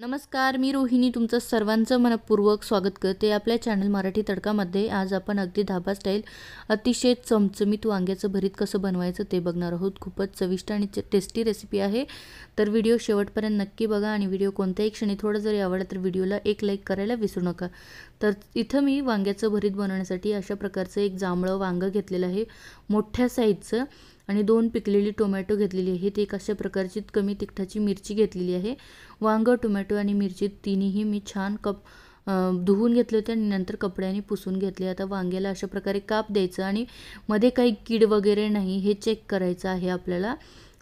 नमस्कार मी रोहिणी तुमचं सर्वांचं मनपूर्वक स्वागत करते आपल्या चॅनल मराठी तडकामध्ये आज आपण अगदी धाबा स्टाईल अतिशय चमचमीत वांग्याचं भरीत कसं बनवायचं ते बघणार आहोत खूपच चविष्ट आणि टेस्टी रेसिपी आहे तर व्हिडिओ शेवटपर्यंत नक्की बघा आणि व्हिडिओ कोणत्याही क्षणी थोडं जरी आवडला तर व्हिडिओला एक लाईक करायला विसरू नका तर इथं मी वांग्याचं भरीत बनवण्यासाठी अशा प्रकारचं एक जांभळं वांगं घेतलेलं आहे मोठ्या साईजचं आणि दोन पिकलेली टोमॅटो घेतलेली आहे ते एक अशा प्रकारची कमी तिखटाची मिरची घेतलेली आहे वांग टोमॅटो आणि मिरची तिन्ही मी छान कप धुवून घेतले होते आणि नंतर कपड्याने पुसून घेतले आता वांग्याला अशा प्रकारे काप द्यायचं आणि मध्ये काही कीड वगैरे नाही हे चेक करायचं आहे आपल्याला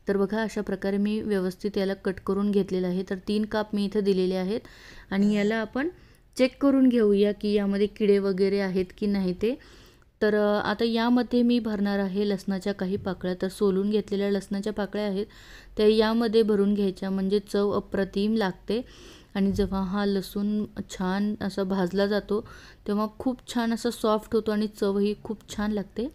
तर बघा अशा प्रकारे मी व्यवस्थित याला कट करून घेतलेलं आहे तर तीन काप मी इथं दिलेले आहेत आणि याला आपण चेक करून घेऊया की यामध्ये किडे वगैरे आहेत की नाही ते तर आता यामध्ये मी भरणार आहे लसणाच्या काही पाकळ्या तर सोलून घेतलेल्या लसणाच्या पाकळ्या आहेत त्या यामध्ये भरून घ्यायच्या म्हणजे चव अप्रतिम लागते आणि जेव्हा हा लसूण छान असा भाजला जातो तेव्हा खूप छान असा सॉफ्ट होतो आणि चवही खूप छान लागते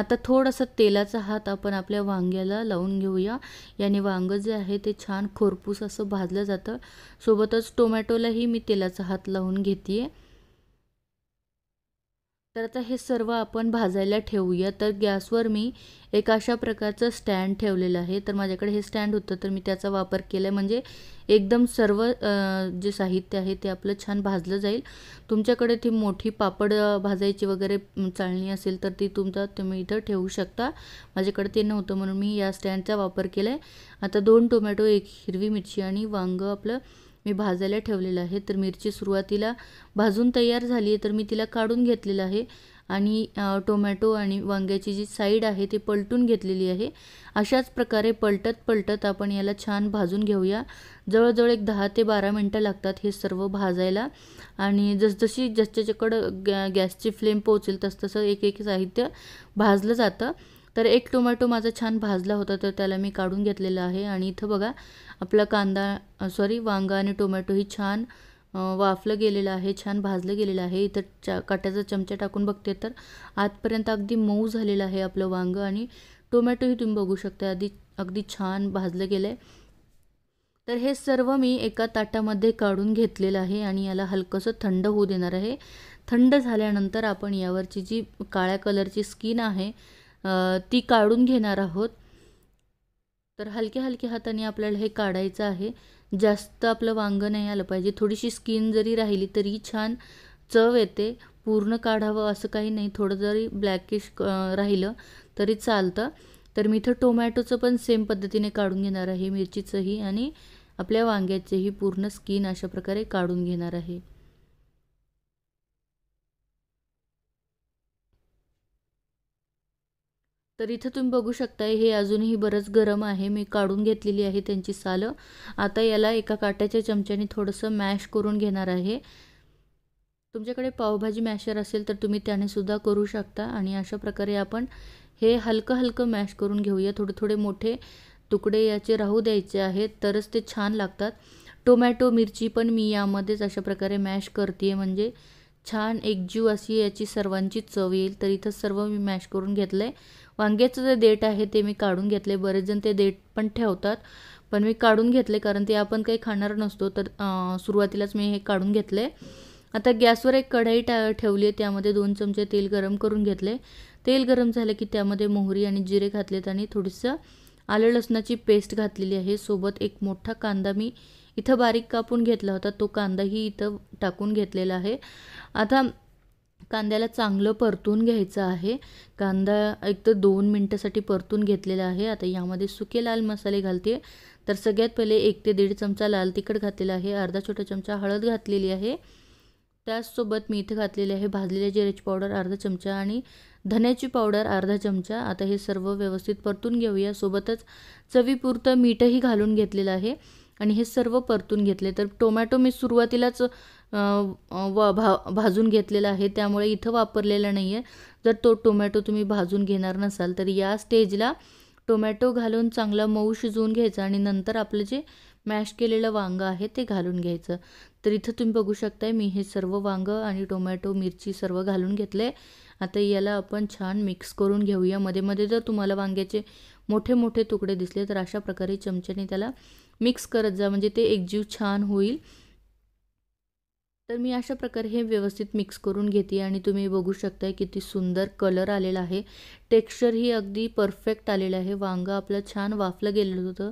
आता थोडासा तेलाचा हात आपण आपल्या वांग्याला लावून घेऊया याने वांगं जे आहे ते छान खोरपूस असं भाजलं जातं सोबतच टोमॅटोलाही मी तेलाचा हात लावून घेते आहे तर आता हे सर्व आपण भाजायला ठेवूया तर गॅसवर मी एक अशा प्रकारचं स्टँड ठेवलेलं आहे तर माझ्याकडे हे स्टँड होतं तर मी त्याचा वापर केला आहे म्हणजे एकदम सर्व जे साहित्य आहे ते आपलं छान भाजलं जाईल तुमच्याकडे ती मोठी पापड भाजायची वगैरे चाळणी असेल तर ती तुमचा तुम्ही इथं ठेवू शकता माझ्याकडे ते नव्हतं म्हणून मी या स्टँडचा वापर केला आहे आता दोन टोमॅटो एक हिरवी मिरची आणि वांग आपलं मी भाजायला ठेवलेलं आहे तर मिरची सुरुवातीला भाजून तयार झाली आहे तर मी तिला काढून घेतलेलं आहे आणि टोमॅटो आणि वांग्याची जी साईड आहे ती पलटून घेतलेली आहे अशाच प्रकारे पलटत पलटत आपण याला छान भाजून घेऊया जवळजवळ एक दहा ते बारा मिनटं लागतात हे सर्व भाजायला आणि जसजशी जसच्याकडं गॅ गॅसची फ्लेम पोहोचेल तसतसं एक एक साहित्य भाजलं जातं तर एक टोमॅटो माझा छान भाजला होता तर त्याला मी काढून घेतलेला आहे आणि इथं बघा आपला कांदा सॉरी वांगा आणि टोमॅटो ही छान वाफलं गेलेलं आहे छान भाजलं गेलेलं आहे इथं चा काट्याचा चमचा टाकून बघते तर आजपर्यंत अगदी मऊ झालेलं आहे आपलं वांगं आणि टोमॅटोही तुम्ही बघू शकता आधी अगदी छान भाजलं गेलं आहे तर हे सर्व मी एका ताटामध्ये काढून घेतलेलं आहे आणि याला हलकंसं थंड होऊ देणार आहे थंड झाल्यानंतर आपण यावरची जी काळ्या कलरची स्किन आहे ती काढून घेणार आहोत तर हलक्या हलक्या हाताने आपल्याला हे काढायचं आहे जास्त आपलं वांगं नाही आलं पाहिजे थोडीशी स्किन जरी राहिली तरी छान चव येते पूर्ण काढावं असं काही नाही थोडं जरी ब्लॅकिश राहिलं तरी चालतं तर मी इथं टोमॅटोचं पण सेम पद्धतीने काढून घेणार आहे मिरचीचंही आणि आपल्या वांग्याचेही पूर्ण स्किन अशा प्रकारे काढून घेणार आहे तर इथं तुम्ही बघू शकता हे अजूनही बरंच गरम आहे मी काढून घेतलेली आहे त्यांची सालं आता याला एका काट्याच्या चमच्याने थोडंसं मॅश करून घेणार आहे तुमच्याकडे पावभाजी मॅशर असेल तर तुम्ही त्याने सुद्धा करू शकता आणि अशा प्रकारे आपण हे हलकं हलकं मॅश करून घेऊया थोडे थोडे मोठे तुकडे याचे राहू द्यायचे आहेत तरच ते छान लागतात टोमॅटो मिरची पण मी यामध्येच अशा प्रकारे मॅश करते म्हणजे छान एकजीव अशी याची सर्वांची चव येईल तर इथं सर्व मी मॅश करून घेतलं आहे वांग्याचं जे देठ आहे ते मी काढून घेतले बरेच जण ते देठ पण ठेवतात पण मी काढून घेतले कारण ते आपण काही खाणार नसतो तर सुरुवातीलाच मी हे काढून घेतले आता गॅसवर एक कढाई टा ठेवली आहे त्यामध्ये दोन चमचे तेल गरम करून घेतले तेल गरम झालं की त्यामध्ये मोहरी आणि जिरे घातलेत आणि थोडीसं आलं लसणाची पेस्ट घातलेली आहे सोबत एक मोठा कांदा मी इथं बारीक कापून घेतला होता तो कांदाही इथं टाकून घेतलेला आहे आता कांद्याला चांगलं परतून घ्यायचं आहे कांदा एक तर दोन मिनटासाठी परतून घेतलेला आहे आता यामध्ये सुके लाल मसाले घालते तर सगळ्यात पहिले एक ते दीड चमचा लाल तिखट घातलेला आहे अर्धा छोटा चमचा हळद घातलेली आहे त्याचसोबत मीठ घातलेले आहे भाजलेल्या जिरेच पावडर अर्धा चमचा आणि धन्याची पावडर अर्धा चमचा आता हे सर्व व्यवस्थित परतून घेऊया सोबतच चवीपुरतं मीठही घालून घेतलेलं आहे आणि हे सर्व परतून घेतले तर टोमॅटो मी सुरुवातीलाच व भा भाजून घेतलेलं आहे त्यामुळे इथं वापरलेला नाही आहे जर तो टोमॅटो तुम्ही भाजून घेणार नसाल तर या स्टेजला टोमॅटो घालून चांगला मऊ शिजवून घ्यायचा आणि नंतर आपलं जे मॅश केलेलं वांगं आहे ते घालून घ्यायचं तर इथं तुम्ही बघू शकताय मी हे सर्व वांगं आणि टोमॅटो मिरची सर्व घालून घेतलं आहे आता याला आपण छान मिक्स करून घेऊया मध्ये मध्ये जर तुम्हाला वांग्याचे मोठे मोठे तुकडे दिसले तर अशा प्रकारे चमच्याने त्याला मिक्स करत जा म्हणजे ते एकजीव छान होईल तर मी अशा प्रकारे हे व्यवस्थित मिक्स करून घेते आणि तुम्ही बघू शकता किती सुंदर कलर आलेला आहे टेक्स्चर ही अगदी परफेक्ट आलेलं आहे वांगं आपलं छान वाफलं गेलेलं होतं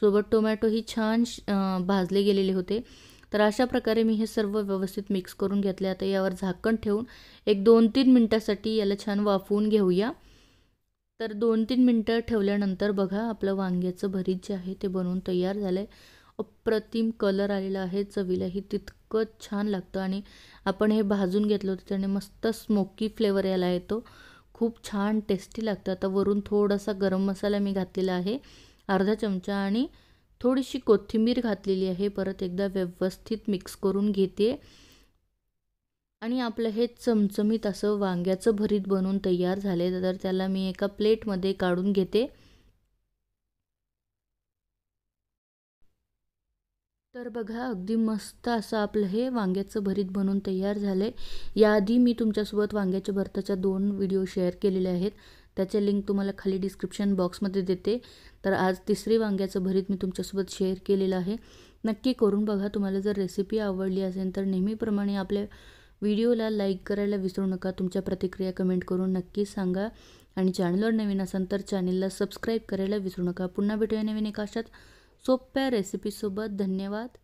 सोबत टोमॅटो ही छान भाजले गेलेले होते तर अशा प्रकारे मी हे सर्व व्यवस्थित मिक्स करून घेतले आता यावर झाकण ठेवून एक दोन तीन मिनटासाठी याला छान वाफवून घेऊया तर दोन तीन मिनटं ठेवल्यानंतर बघा आपलं वांग्याचं भरीत जे आहे ते बनवून तयार झालं आहे अप्रतिम कलर आलेला आहे चवीलाही तितकं छान लागतं आणि आपण हे भाजून घेतलं होतं त्याने मस्त स्मोकी फ्लेवर यायला येतो खूप छान टेस्टी लागतं आता वरून थोडासा गरम मसाला मी घातलेला आहे अर्धा चमचा आणि थोडीशी कोथिंबीर घातलेली आहे परत एकदा व्यवस्थित मिक्स करून घेते आणि आपलं हे चमचमीत असं वांग्याचं भरीत बनवून तयार झाले तर त्याला मी एका प्लेटमध्ये काढून घेते तर बघा अगदी मस्त असं आपलं हे वांग्याचं भरीत बनवून तयार झाले याआधी मी तुमच्यासोबत वांग्याच्या भरताच्या दोन व्हिडिओ शेअर केलेले आहेत त्याचे लिंक तुम्हाला खाली डिस्क्रिप्शन बॉक्समध्ये देते तर आज तिसरी वांग्याचं भरीत मी तुमच्यासोबत शेअर केलेलं आहे नक्की करून बघा तुम्हाला जर रेसिपी आवडली असेल तर नेहमीप्रमाणे आपल्या व्हिडिओला लाईक करायला विसरू नका तुमच्या प्रतिक्रिया कमेंट करून नक्की सांगा आणि चॅनलवर नवीन असाल तर चॅनलला सबस्क्राईब करायला विसरू नका पुन्हा भेटूया नवीन एकाशात सोप्या रेसिपीसोबत धन्यवाद